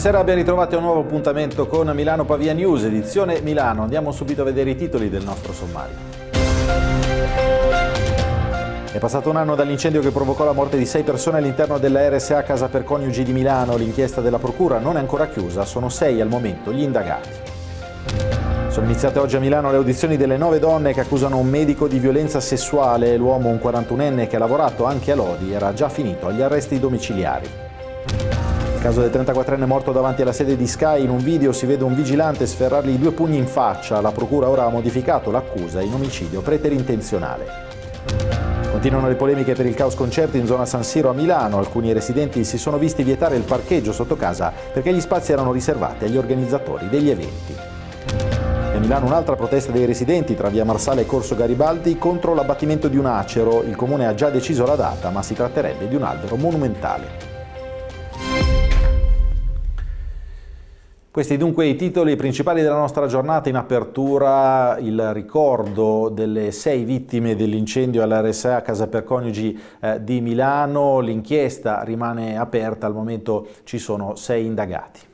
Buonasera, ben ritrovati a un nuovo appuntamento con Milano Pavia News, edizione Milano. Andiamo subito a vedere i titoli del nostro sommario. È passato un anno dall'incendio che provocò la morte di sei persone all'interno della RSA Casa per Coniugi di Milano. L'inchiesta della Procura non è ancora chiusa, sono sei al momento gli indagati. Sono iniziate oggi a Milano le audizioni delle nove donne che accusano un medico di violenza sessuale. L'uomo, un 41enne che ha lavorato anche a Lodi, era già finito agli arresti domiciliari. Il caso del 34enne morto davanti alla sede di Sky, in un video si vede un vigilante sferrargli due pugni in faccia. La procura ora ha modificato l'accusa in omicidio preterintenzionale. Continuano le polemiche per il caos concerti in zona San Siro a Milano. Alcuni residenti si sono visti vietare il parcheggio sotto casa perché gli spazi erano riservati agli organizzatori degli eventi. E a Milano un'altra protesta dei residenti tra via Marsale e Corso Garibaldi contro l'abbattimento di un acero. Il comune ha già deciso la data, ma si tratterebbe di un albero monumentale. Questi dunque i titoli principali della nostra giornata. In apertura il ricordo delle sei vittime dell'incendio all'RSA a Casa per Coniugi eh, di Milano. L'inchiesta rimane aperta, al momento ci sono sei indagati.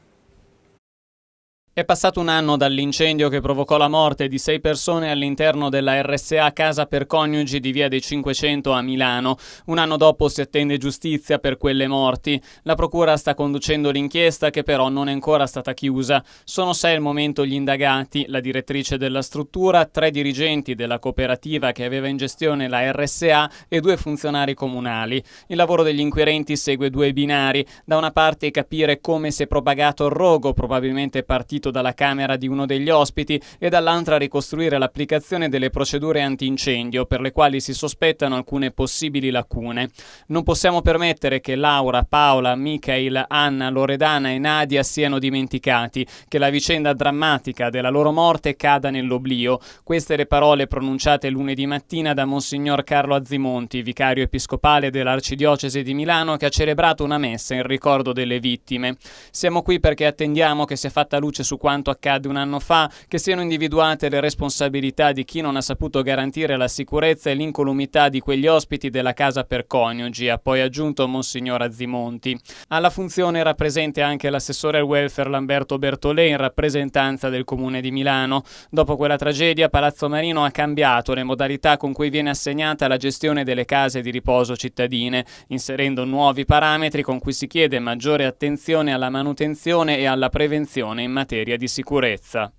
È passato un anno dall'incendio che provocò la morte di sei persone all'interno della RSA Casa per Coniugi di Via dei 500 a Milano. Un anno dopo si attende giustizia per quelle morti. La procura sta conducendo l'inchiesta che però non è ancora stata chiusa. Sono sei al momento gli indagati, la direttrice della struttura, tre dirigenti della cooperativa che aveva in gestione la RSA e due funzionari comunali. Il lavoro degli inquirenti segue due binari. Da una parte capire come si è propagato il rogo, probabilmente partito riferito dalla Camera di uno degli ospiti e dall'altra ricostruire l'applicazione delle procedure antincendio per le quali si sospettano alcune possibili lacune. Non possiamo permettere che Laura, Paola, Michael, Anna, Loredana e Nadia siano dimenticati, che la vicenda drammatica della loro morte cada nell'oblio. Queste le parole pronunciate lunedì mattina da Monsignor Carlo Azzimonti, vicario episcopale dell'Arcidiocesi di Milano, che ha celebrato una messa in ricordo delle vittime. Siamo qui perché attendiamo che sia fatta luce su su quanto accadde un anno fa, che siano individuate le responsabilità di chi non ha saputo garantire la sicurezza e l'incolumità di quegli ospiti della casa per coniugi, ha poi aggiunto Monsignor Azzimonti. Alla funzione era presente anche l'assessore al welfare Lamberto Bertolè in rappresentanza del Comune di Milano. Dopo quella tragedia Palazzo Marino ha cambiato le modalità con cui viene assegnata la gestione delle case di riposo cittadine, inserendo nuovi parametri con cui si chiede maggiore attenzione alla manutenzione e alla prevenzione in materia materia di sicurezza.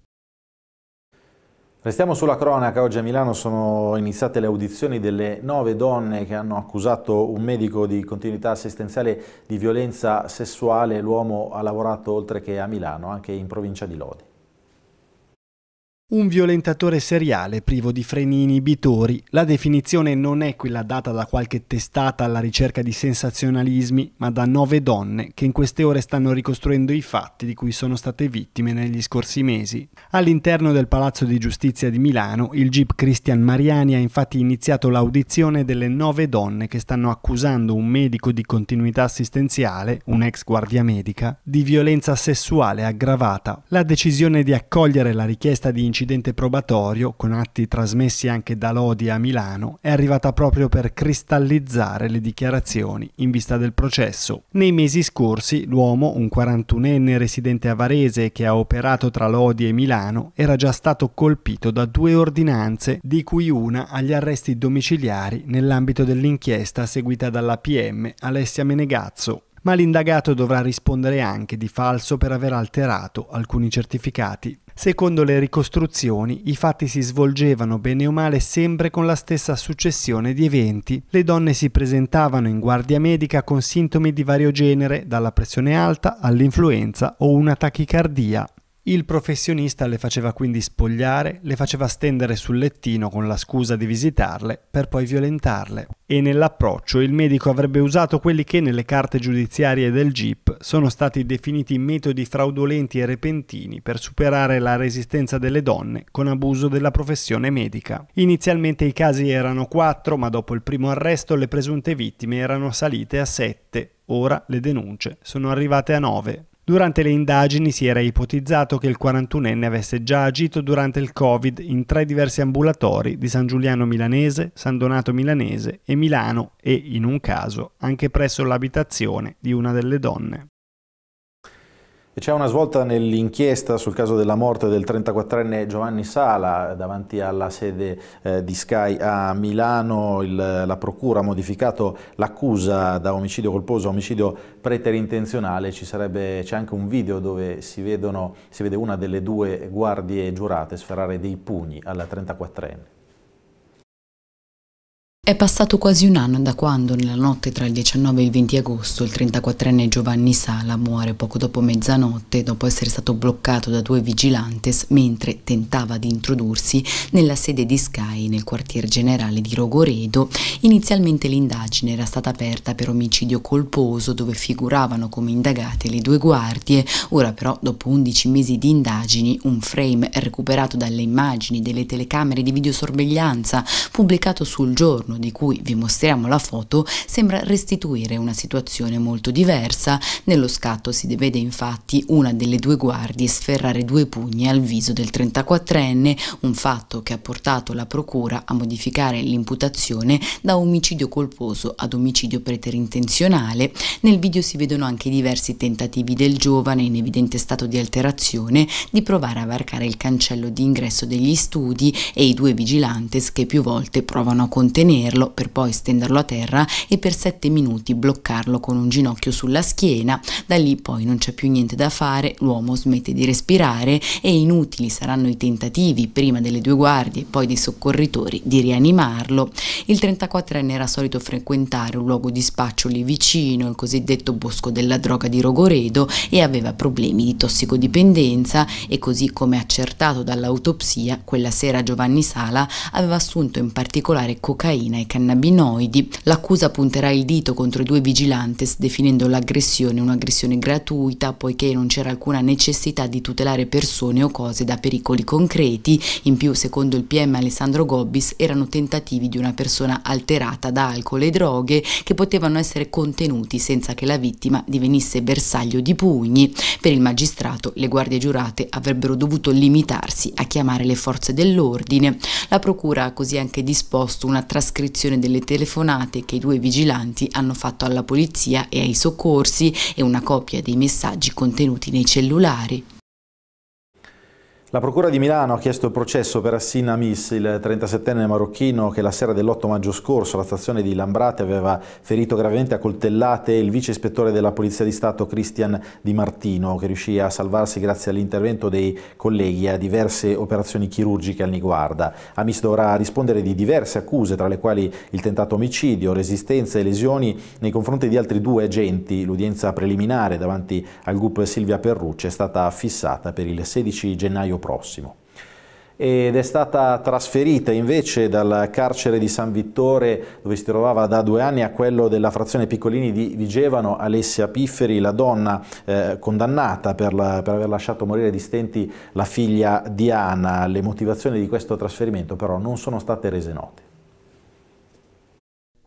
Restiamo sulla cronaca, oggi a Milano sono iniziate le audizioni delle nove donne che hanno accusato un medico di continuità assistenziale di violenza sessuale, l'uomo ha lavorato oltre che a Milano, anche in provincia di Lodi. Un violentatore seriale privo di freni inibitori. La definizione non è quella data da qualche testata alla ricerca di sensazionalismi, ma da nove donne che in queste ore stanno ricostruendo i fatti di cui sono state vittime negli scorsi mesi. All'interno del Palazzo di Giustizia di Milano, il GIP Christian Mariani ha infatti iniziato l'audizione delle nove donne che stanno accusando un medico di continuità assistenziale, un ex guardia medica, di violenza sessuale aggravata. La decisione di accogliere la richiesta di incidente probatorio, con atti trasmessi anche da Lodi a Milano, è arrivata proprio per cristallizzare le dichiarazioni in vista del processo. Nei mesi scorsi l'uomo, un 41enne residente a Varese che ha operato tra Lodi e Milano, era già stato colpito da due ordinanze, di cui una agli arresti domiciliari nell'ambito dell'inchiesta seguita dalla PM Alessia Menegazzo ma l'indagato dovrà rispondere anche di falso per aver alterato alcuni certificati. Secondo le ricostruzioni, i fatti si svolgevano bene o male sempre con la stessa successione di eventi. Le donne si presentavano in guardia medica con sintomi di vario genere, dalla pressione alta all'influenza o una tachicardia il professionista le faceva quindi spogliare, le faceva stendere sul lettino con la scusa di visitarle, per poi violentarle. E nell'approccio il medico avrebbe usato quelli che nelle carte giudiziarie del GIP sono stati definiti metodi fraudolenti e repentini per superare la resistenza delle donne con abuso della professione medica. Inizialmente i casi erano quattro, ma dopo il primo arresto le presunte vittime erano salite a sette. Ora le denunce sono arrivate a nove. Durante le indagini si era ipotizzato che il 41enne avesse già agito durante il Covid in tre diversi ambulatori di San Giuliano Milanese, San Donato Milanese e Milano e, in un caso, anche presso l'abitazione di una delle donne. C'è una svolta nell'inchiesta sul caso della morte del 34enne Giovanni Sala davanti alla sede eh, di Sky a Milano. Il, la procura ha modificato l'accusa da omicidio colposo a omicidio preterintenzionale. c'è anche un video dove si, vedono, si vede una delle due guardie giurate sferrare dei pugni alla 34enne. È passato quasi un anno da quando, nella notte tra il 19 e il 20 agosto, il 34enne Giovanni Sala muore poco dopo mezzanotte dopo essere stato bloccato da due vigilantes mentre tentava di introdursi nella sede di Sky nel quartier generale di Rogoredo. Inizialmente l'indagine era stata aperta per omicidio colposo dove figuravano come indagate le due guardie, ora però dopo 11 mesi di indagini un frame recuperato dalle immagini delle telecamere di videosorveglianza pubblicato sul giorno uno di cui vi mostriamo la foto, sembra restituire una situazione molto diversa. Nello scatto si vede infatti una delle due guardie sferrare due pugni al viso del 34enne, un fatto che ha portato la procura a modificare l'imputazione da omicidio colposo ad omicidio preterintenzionale. Nel video si vedono anche diversi tentativi del giovane in evidente stato di alterazione di provare a varcare il cancello di ingresso degli studi e i due vigilantes che più volte provano a contenere sostenerlo per poi stenderlo a terra e per 7 minuti bloccarlo con un ginocchio sulla schiena. Da lì poi non c'è più niente da fare, l'uomo smette di respirare e inutili saranno i tentativi prima delle due guardie e poi dei soccorritori di rianimarlo. Il 34enne era solito frequentare un luogo di spaccio lì vicino, il cosiddetto bosco della droga di Rogoredo e aveva problemi di tossicodipendenza e così come accertato dall'autopsia, quella sera Giovanni Sala aveva assunto in particolare cocaina cocaina e cannabinoidi, l'accusa punterà il dito contro i due vigilantes definendo l'aggressione un'aggressione gratuita poiché non c'era alcuna necessità di tutelare persone o cose da pericoli concreti, in più secondo il PM Alessandro Gobbis erano tentativi di una persona alterata da alcol e droghe che potevano essere contenuti senza che la vittima divenisse bersaglio di pugni. Per il magistrato le guardie giurate avrebbero dovuto limitarsi a chiamare le forze dell'ordine. La procura ha così anche disposto una trascrizione trascrizione delle telefonate che i due vigilanti hanno fatto alla polizia e ai soccorsi e una copia dei messaggi contenuti nei cellulari. La Procura di Milano ha chiesto il processo per Assin Amis, il 37enne marocchino che la sera dell'8 maggio scorso alla stazione di Lambrate aveva ferito gravemente a coltellate il vice ispettore della Polizia di Stato Cristian Di Martino, che riuscì a salvarsi grazie all'intervento dei colleghi a diverse operazioni chirurgiche al Niguarda. Amis dovrà rispondere di diverse accuse, tra le quali il tentato omicidio, resistenza e lesioni nei confronti di altri due agenti. L'udienza preliminare davanti al gruppo Silvia Perrucci è stata fissata per il 16 gennaio prossimo. Ed è stata trasferita invece dal carcere di San Vittore, dove si trovava da due anni, a quello della frazione Piccolini di Vigevano, Alessia Pifferi, la donna eh, condannata per, la, per aver lasciato morire di stenti la figlia Diana. Le motivazioni di questo trasferimento però non sono state rese note.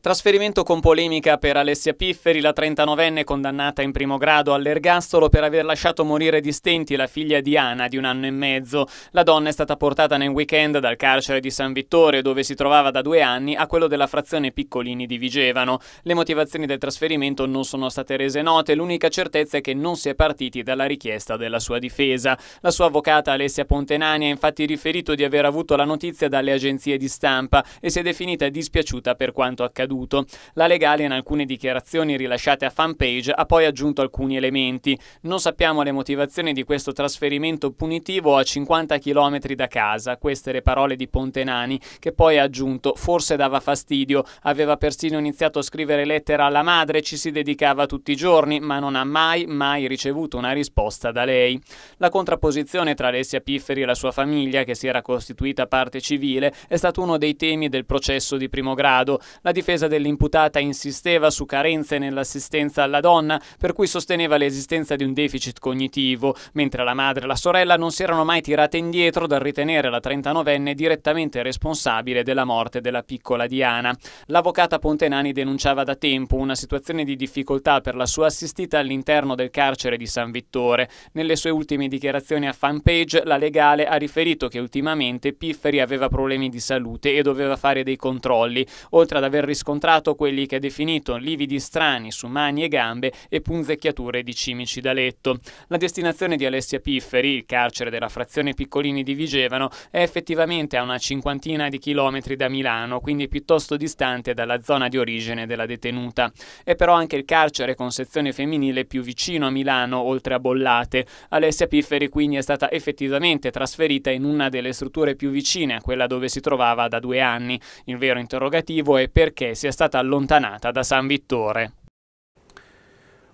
Trasferimento con polemica per Alessia Pifferi, la 39enne condannata in primo grado all'ergastolo per aver lasciato morire di stenti la figlia Diana di un anno e mezzo. La donna è stata portata nel weekend dal carcere di San Vittore, dove si trovava da due anni, a quello della frazione Piccolini di Vigevano. Le motivazioni del trasferimento non sono state rese note, l'unica certezza è che non si è partiti dalla richiesta della sua difesa. La sua avvocata Alessia Pontenani ha infatti riferito di aver avuto la notizia dalle agenzie di stampa e si è definita dispiaciuta per quanto accaduto accaduto. La legale in alcune dichiarazioni rilasciate a fanpage ha poi aggiunto alcuni elementi. Non sappiamo le motivazioni di questo trasferimento punitivo a 50 km da casa, queste le parole di Pontenani, che poi ha aggiunto forse dava fastidio, aveva persino iniziato a scrivere lettera alla madre, ci si dedicava tutti i giorni, ma non ha mai, mai ricevuto una risposta da lei. La contrapposizione tra Alessia Pifferi e la sua famiglia, che si era costituita parte civile, è stato uno dei temi del processo di primo grado. La difesa difesa dell'imputata insisteva su carenze nell'assistenza alla donna, per cui sosteneva l'esistenza di un deficit cognitivo, mentre la madre e la sorella non si erano mai tirate indietro dal ritenere la 39enne direttamente responsabile della morte della piccola Diana. L'avvocata Pontenani denunciava da tempo una situazione di difficoltà per la sua assistita all'interno del carcere di San Vittore. Nelle sue ultime dichiarazioni a fanpage, la legale ha riferito che ultimamente Pifferi aveva problemi di salute e doveva fare dei controlli, oltre ad aver riscontrato riscontrato quelli che ha definito lividi strani su mani e gambe e punzecchiature di cimici da letto. La destinazione di Alessia Pifferi, il carcere della frazione Piccolini di Vigevano, è effettivamente a una cinquantina di chilometri da Milano, quindi piuttosto distante dalla zona di origine della detenuta. È però anche il carcere con sezione femminile più vicino a Milano, oltre a Bollate. Alessia Pifferi quindi è stata effettivamente trasferita in una delle strutture più vicine a quella dove si trovava da due anni. Il vero interrogativo è perché sia stata allontanata da San Vittore.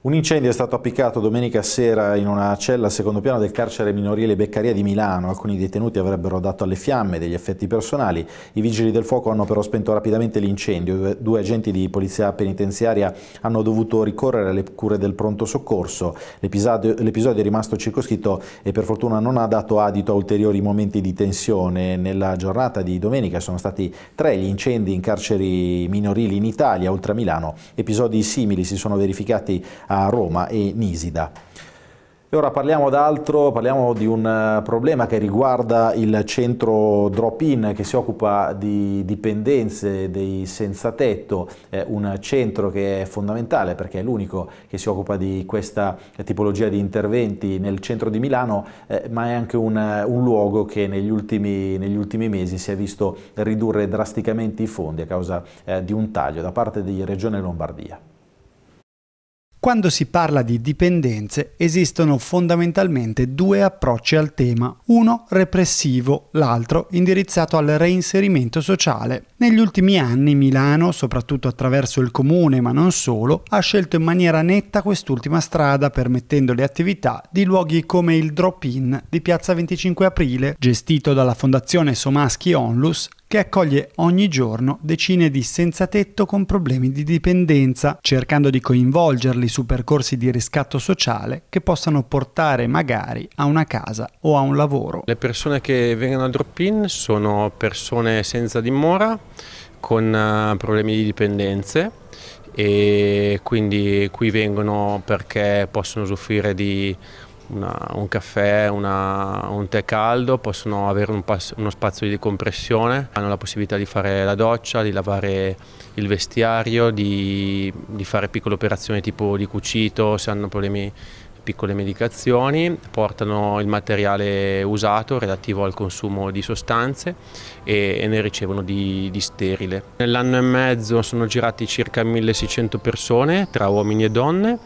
Un incendio è stato appiccato domenica sera in una cella al secondo piano del carcere minorile Beccaria di Milano. Alcuni detenuti avrebbero dato alle fiamme degli effetti personali. I vigili del fuoco hanno però spento rapidamente l'incendio. Due agenti di polizia penitenziaria hanno dovuto ricorrere alle cure del pronto soccorso. L'episodio è rimasto circoscritto e per fortuna non ha dato adito a ulteriori momenti di tensione. Nella giornata di domenica sono stati tre gli incendi in carceri minorili in Italia, oltre a Milano. Episodi simili si sono verificati a Roma e Nisida. E ora parliamo d'altro, parliamo di un eh, problema che riguarda il centro Drop-In che si occupa di dipendenze dei senza tetto, eh, un centro che è fondamentale perché è l'unico che si occupa di questa tipologia di interventi nel centro di Milano, eh, ma è anche un, eh, un luogo che negli ultimi, negli ultimi, mesi si è visto ridurre drasticamente i fondi a causa eh, di un taglio da parte di Regione Lombardia. Quando si parla di dipendenze esistono fondamentalmente due approcci al tema, uno repressivo, l'altro indirizzato al reinserimento sociale. Negli ultimi anni Milano, soprattutto attraverso il comune ma non solo, ha scelto in maniera netta quest'ultima strada permettendo le attività di luoghi come il drop-in di Piazza 25 Aprile, gestito dalla Fondazione Somaschi Onlus, che accoglie ogni giorno decine di senza tetto con problemi di dipendenza, cercando di coinvolgerli su percorsi di riscatto sociale che possano portare magari a una casa o a un lavoro. Le persone che vengono al drop-in sono persone senza dimora, con eh, problemi di dipendenze e quindi qui vengono perché possono usufruire di una, un caffè, una, un tè caldo, possono avere un uno spazio di decompressione, hanno la possibilità di fare la doccia, di lavare il vestiario, di, di fare piccole operazioni tipo di cucito, se hanno problemi piccole medicazioni, portano il materiale usato relativo al consumo di sostanze e, e ne ricevono di, di sterile. Nell'anno e mezzo sono girati circa 1600 persone tra uomini e donne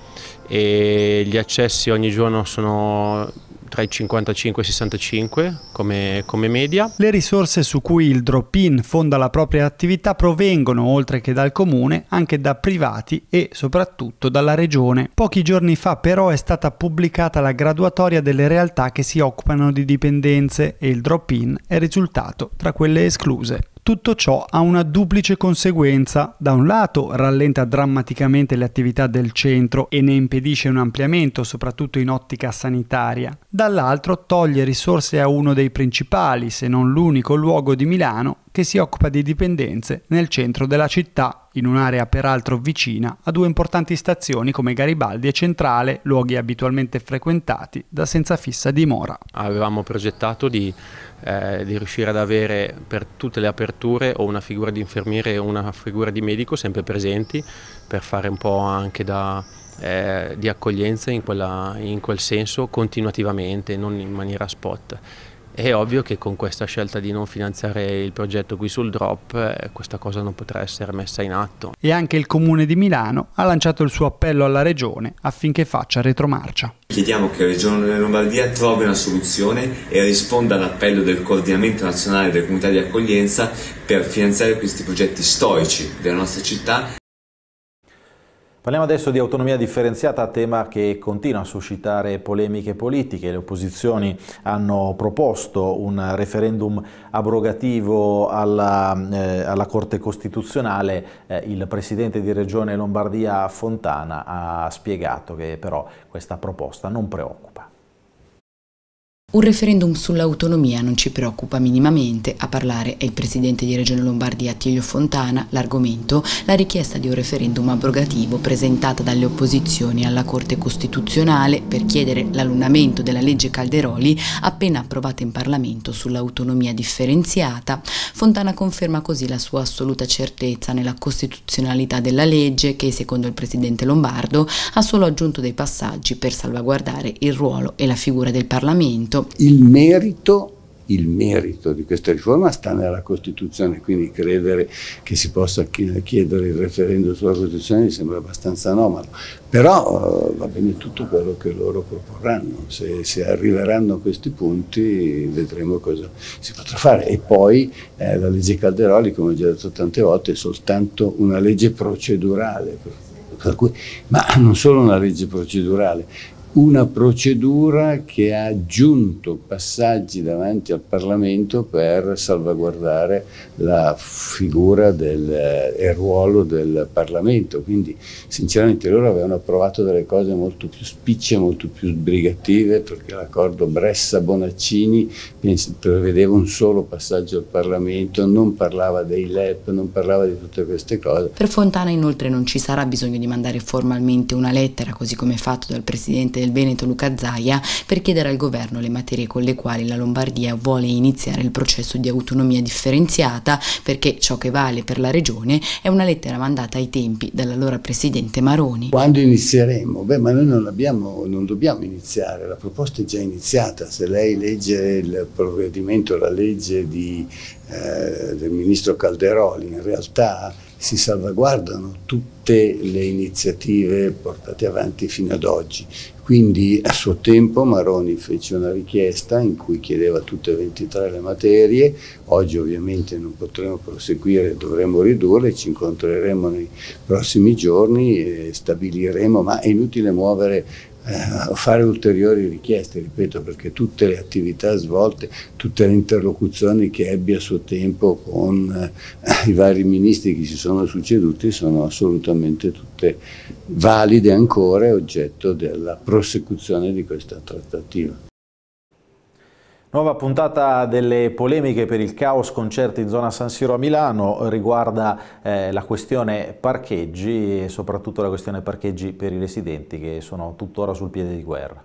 e gli accessi ogni giorno sono tra i 55 e i 65 come, come media. Le risorse su cui il drop-in fonda la propria attività provengono, oltre che dal comune, anche da privati e soprattutto dalla regione. Pochi giorni fa però è stata pubblicata la graduatoria delle realtà che si occupano di dipendenze e il drop-in è risultato tra quelle escluse. Tutto ciò ha una duplice conseguenza. Da un lato rallenta drammaticamente le attività del centro e ne impedisce un ampliamento, soprattutto in ottica sanitaria. Dall'altro toglie risorse a uno dei principali, se non l'unico luogo di Milano che si occupa di dipendenze nel centro della città, in un'area peraltro vicina a due importanti stazioni come Garibaldi e Centrale, luoghi abitualmente frequentati da senza fissa dimora. Avevamo progettato di, eh, di riuscire ad avere per tutte le aperture o una figura di infermiere o una figura di medico sempre presenti per fare un po' anche da eh, di accoglienza in, quella, in, quel senso continuativamente, non in maniera spot. È ovvio che con questa scelta di non finanziare il progetto qui sul drop eh, questa cosa non potrà essere messa in atto. E anche il Comune di Milano ha lanciato il suo appello alla Regione affinché faccia retromarcia. Chiediamo che la Regione Lombardia trovi una soluzione e risponda all'appello del coordinamento nazionale delle comunità di accoglienza per finanziare questi progetti storici della nostra città Parliamo adesso di autonomia differenziata, tema che continua a suscitare polemiche politiche. Le opposizioni hanno proposto un referendum abrogativo alla, eh, alla Corte Costituzionale. Eh, il Presidente di Regione Lombardia Fontana ha spiegato che però questa proposta non preoccupa. Un referendum sull'autonomia non ci preoccupa minimamente, a parlare è il presidente di Regione Lombardia Attilio Fontana, l'argomento la richiesta di un referendum abrogativo presentata dalle opposizioni alla Corte Costituzionale per chiedere l'allunamento della legge Calderoli appena approvata in Parlamento sull'autonomia differenziata. Fontana conferma così la sua assoluta certezza nella costituzionalità della legge che, secondo il presidente Lombardo, ha solo aggiunto dei passaggi per salvaguardare il ruolo e la figura del Parlamento merito. Il merito il merito di questa riforma sta nella Costituzione, quindi credere che si possa chiedere il referendum sulla Costituzione mi sembra abbastanza anomalo, però eh, va bene tutto quello che loro proporranno, se, se arriveranno a questi punti vedremo cosa si potrà fare e poi eh, la legge Calderoli, come ho già detto tante volte, è soltanto una legge procedurale, cui, ma non solo una legge procedurale, una procedura che ha aggiunto passaggi davanti al Parlamento per salvaguardare la figura del, eh, e il ruolo del Parlamento. Quindi sinceramente loro avevano approvato delle cose molto più spicce, molto più sbrigative, perché l'accordo Bressa-Bonaccini prevedeva un solo passaggio al Parlamento, non parlava dei LEP, non parlava di tutte queste cose. Per Fontana inoltre non ci sarà bisogno di mandare formalmente una lettera, così come fatto dal Presidente presidente del Veneto Luca Zaia per chiedere al governo le materie con le quali la Lombardia vuole iniziare il processo di autonomia differenziata perché ciò che vale per la regione è una lettera mandata ai tempi dall'allora presidente Maroni. Quando inizieremo? Beh, ma noi non, abbiamo, non dobbiamo iniziare, la proposta è già iniziata, se lei legge il provvedimento, la legge di, eh, del ministro Calderoli, in realtà si salvaguardano tutte le iniziative portate avanti fino ad oggi. Quindi a suo tempo Maroni fece una richiesta in cui chiedeva tutte e 23 le materie, oggi ovviamente non potremo proseguire, dovremo ridurre, ci incontreremo nei prossimi giorni e stabiliremo, ma è inutile muovere eh, fare ulteriori richieste, ripeto, perché tutte le attività svolte, tutte le interlocuzioni che ebbe a suo tempo con eh, i vari ministri che si sono succeduti sono assolutamente tutte valide ancora e oggetto della prosecuzione di questa trattativa. Nuova puntata delle polemiche per il caos concerti in zona San Siro a Milano riguarda eh, la questione parcheggi e soprattutto la questione parcheggi per i residenti che sono tuttora sul piede di guerra.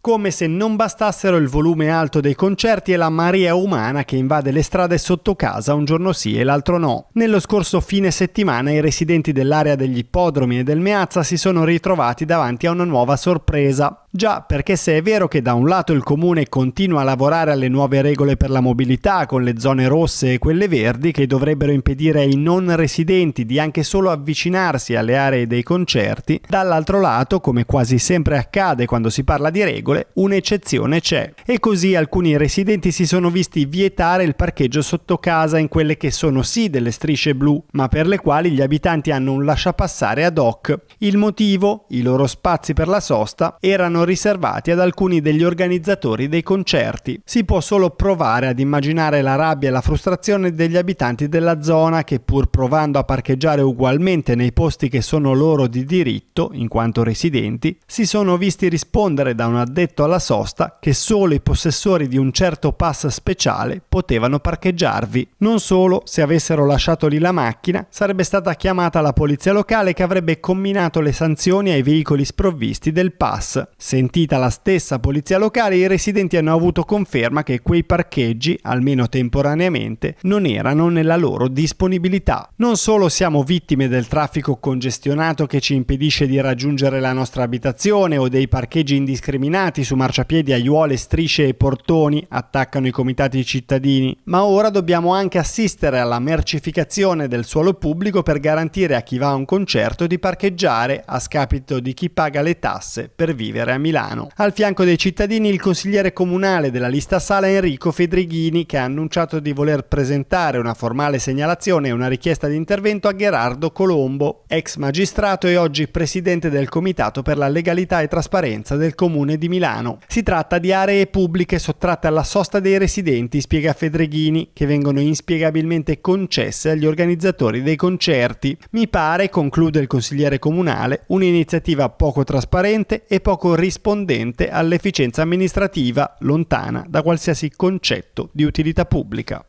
Come se non bastassero il volume alto dei concerti e la marea umana che invade le strade sotto casa un giorno sì e l'altro no. Nello scorso fine settimana i residenti dell'area degli ippodromi e del Meazza si sono ritrovati davanti a una nuova sorpresa. Già, perché se è vero che da un lato il comune continua a lavorare alle nuove regole per la mobilità con le zone rosse e quelle verdi che dovrebbero impedire ai non residenti di anche solo avvicinarsi alle aree dei concerti, dall'altro lato, come quasi sempre accade quando si parla di regole, un'eccezione c'è. E così alcuni residenti si sono visti vietare il parcheggio sotto casa in quelle che sono sì delle strisce blu, ma per le quali gli abitanti hanno un lasciapassare ad hoc. Il motivo, i loro spazi per la sosta, erano riservati ad alcuni degli organizzatori dei concerti. Si può solo provare ad immaginare la rabbia e la frustrazione degli abitanti della zona che pur provando a parcheggiare ugualmente nei posti che sono loro di diritto, in quanto residenti, si sono visti rispondere da un addetto alla sosta che solo i possessori di un certo pass speciale potevano parcheggiarvi. Non solo, se avessero lasciato lì la macchina, sarebbe stata chiamata la polizia locale che avrebbe comminato le sanzioni ai veicoli sprovvisti del pass. Sentita la stessa polizia locale, i residenti hanno avuto conferma che quei parcheggi, almeno temporaneamente, non erano nella loro disponibilità. Non solo siamo vittime del traffico congestionato che ci impedisce di raggiungere la nostra abitazione o dei parcheggi indiscriminati su marciapiedi, aiuole, strisce e portoni, attaccano i comitati cittadini, ma ora dobbiamo anche assistere alla mercificazione del suolo pubblico per garantire a chi va a un concerto di parcheggiare a scapito di chi paga le tasse per vivere a Milano. Al fianco dei cittadini il consigliere comunale della lista Sala Enrico Fedrighini che ha annunciato di voler presentare una formale segnalazione e una richiesta di intervento a Gerardo Colombo, ex magistrato e oggi presidente del Comitato per la Legalità e Trasparenza del Comune di Milano. Si tratta di aree pubbliche sottratte alla sosta dei residenti, spiega Fedrighini, che vengono inspiegabilmente concesse agli organizzatori dei concerti. Mi pare, conclude il consigliere comunale, un'iniziativa poco trasparente e poco rigida rispondente all'efficienza amministrativa lontana da qualsiasi concetto di utilità pubblica.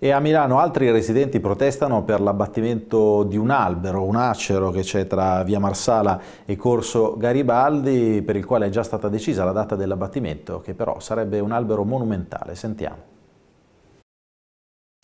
E a Milano altri residenti protestano per l'abbattimento di un albero, un acero che c'è tra via Marsala e Corso Garibaldi, per il quale è già stata decisa la data dell'abbattimento, che però sarebbe un albero monumentale. Sentiamo.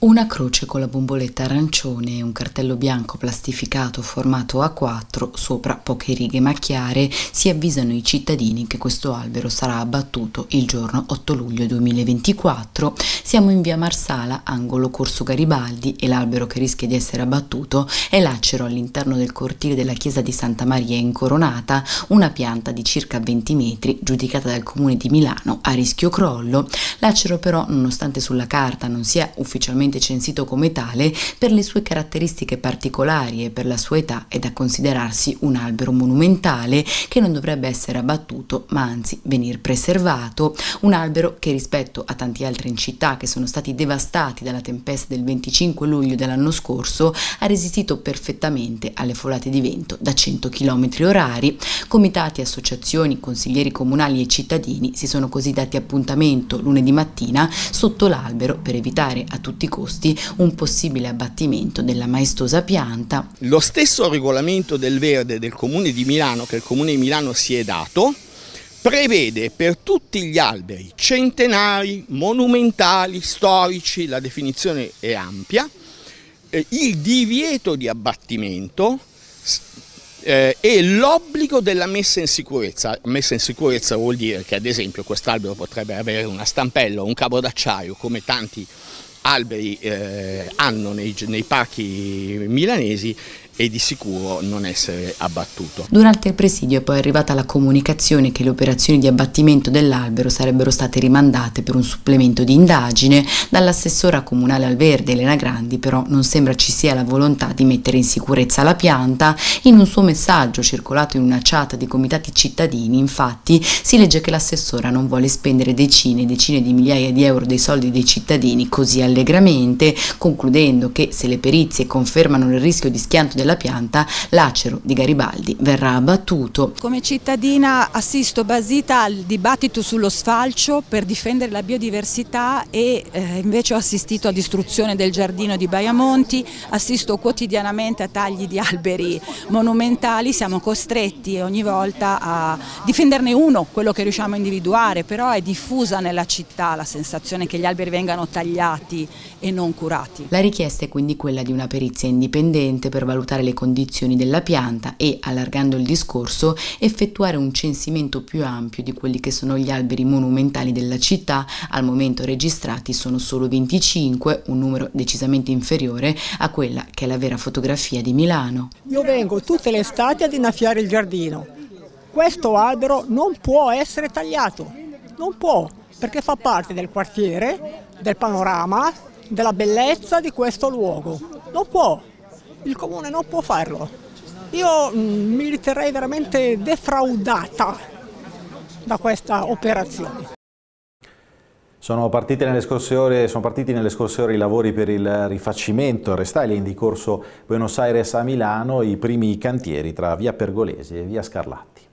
Una croce con la bomboletta arancione e un cartello bianco plastificato formato A4 sopra poche righe macchiare si avvisano i cittadini che questo albero sarà abbattuto il giorno 8 luglio 2024. Siamo in via Marsala, angolo Corso Garibaldi e l'albero che rischia di essere abbattuto è l'acero all'interno del cortile della chiesa di Santa Maria Incoronata, una pianta di circa 20 metri giudicata dal comune di Milano a rischio crollo. L'acero però, nonostante sulla carta non sia ufficialmente storicamente censito come tale per le sue caratteristiche particolari e per la sua età è da considerarsi un albero monumentale che non dovrebbe essere abbattuto ma anzi venir preservato, un albero che rispetto a tanti altri in città che sono stati devastati dalla tempesta del 25 luglio dell'anno scorso ha resistito perfettamente alle folate di vento da 100 km orari, comitati, associazioni, consiglieri comunali e cittadini si sono così dati appuntamento lunedì mattina sotto l'albero per evitare a tutti i costi costi un possibile abbattimento della maestosa pianta. Lo stesso regolamento del verde del Comune di Milano, che il Comune di Milano si è dato, prevede per tutti gli alberi centenari, monumentali, storici, la definizione è ampia, eh, il divieto di abbattimento eh, e l'obbligo della messa in sicurezza. Messa in sicurezza vuol dire che ad esempio quest'albero potrebbe avere una stampella o un cavo d'acciaio come tanti alberi eh, hanno nei, nei parchi milanesi e di sicuro non essere abbattuto. Durante il presidio è poi arrivata la comunicazione che le operazioni di abbattimento dell'albero sarebbero state rimandate per un supplemento di indagine dall'assessora comunale al verde Elena Grandi, però non sembra ci sia la volontà di mettere in sicurezza la pianta. In un suo messaggio circolato in una chat di comitati cittadini, infatti, si legge che l'assessora non vuole spendere decine e decine di migliaia di euro dei soldi dei cittadini così allegramente, concludendo che se le perizie confermano il rischio di schianto della della pianta, l'acero di Garibaldi verrà abbattuto. Come cittadina assisto basita al dibattito sullo sfalcio per difendere la biodiversità e eh, invece ho assistito a distruzione del giardino di Baiamonti, assisto quotidianamente a tagli di alberi monumentali, siamo costretti ogni volta a difenderne uno, quello che riusciamo a individuare, però è diffusa nella città la sensazione che gli alberi vengano tagliati e non curati. La richiesta è quindi quella di una perizia indipendente per valutare valutare le condizioni della pianta e, allargando il discorso, effettuare un censimento più ampio di quelli che sono gli alberi monumentali della città, al momento registrati sono solo 25, un numero decisamente inferiore a quella che è la vera fotografia di Milano. Io vengo tutte le estati ad innaffiare il giardino. Questo albero non può essere tagliato, non può, perché fa parte del quartiere, del panorama, della bellezza di questo luogo. Non può, il comune non può farlo. Io mm, mi riterrei veramente defraudata da questa operazione. Sono partiti, ore, sono partiti nelle scorse ore, i lavori per il rifacimento, il restyling di corso Buenos Aires a Milano, i primi cantieri tra via Pergolesi e via Scarlatti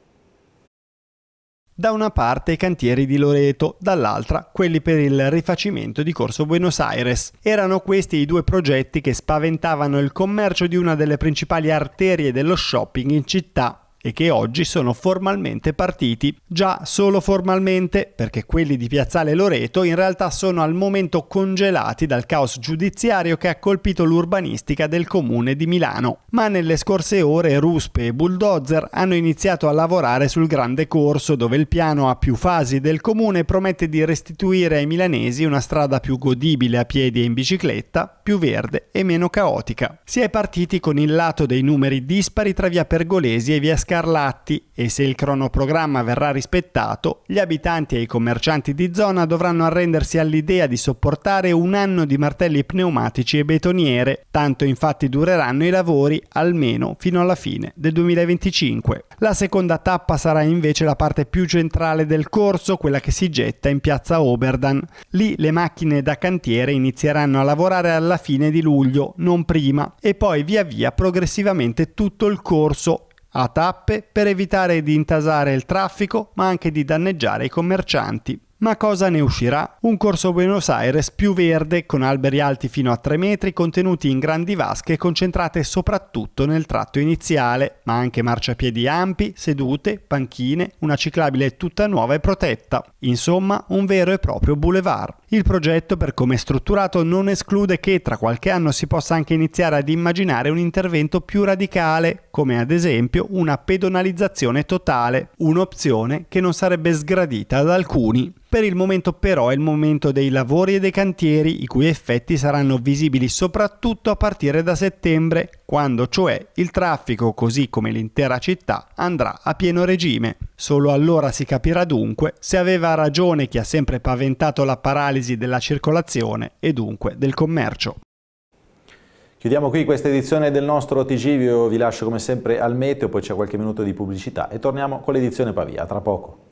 da una parte i cantieri di Loreto, dall'altra quelli per il rifacimento di Corso Buenos Aires. Erano questi i due progetti che spaventavano il commercio di una delle principali arterie dello shopping in città e che oggi sono formalmente partiti. Già solo formalmente, perché quelli di Piazzale Loreto in realtà sono al momento congelati dal caos giudiziario che ha colpito l'urbanistica del comune di Milano. Ma nelle scorse ore ruspe e bulldozer hanno iniziato a lavorare sul grande corso dove il piano a più fasi del comune promette di restituire ai milanesi una strada più godibile a piedi e in bicicletta, più verde e meno caotica. Si è partiti con il lato dei numeri dispari tra via Pergolesi e via Scala scarlatti e se il cronoprogramma verrà rispettato, gli abitanti e i commercianti di zona dovranno arrendersi all'idea di sopportare un anno di martelli pneumatici e betoniere, tanto infatti dureranno i lavori almeno fino alla fine del 2025. La seconda tappa sarà invece la parte più centrale del corso, quella che si getta in piazza Oberdan. Lì le macchine da cantiere inizieranno a lavorare alla fine di luglio, non prima, e poi via via progressivamente tutto il corso a tappe per evitare di intasare il traffico ma anche di danneggiare i commercianti. Ma cosa ne uscirà? Un corso Buenos Aires più verde, con alberi alti fino a 3 metri, contenuti in grandi vasche concentrate soprattutto nel tratto iniziale, ma anche marciapiedi ampi, sedute, panchine, una ciclabile tutta nuova e protetta. Insomma, un vero e proprio boulevard. Il progetto, per come è strutturato, non esclude che tra qualche anno si possa anche iniziare ad immaginare un intervento più radicale, come ad esempio una pedonalizzazione totale, un'opzione che non sarebbe sgradita da alcuni. Per il momento però è il momento dei lavori e dei cantieri, i cui effetti saranno visibili soprattutto a partire da settembre, quando cioè il traffico, così come l'intera città, andrà a pieno regime. Solo allora si capirà dunque se aveva ragione chi ha sempre paventato la paralisi della circolazione e dunque del commercio. Chiudiamo qui questa edizione del nostro TG, vi lascio come sempre al meteo, poi c'è qualche minuto di pubblicità e torniamo con l'edizione Pavia, tra poco.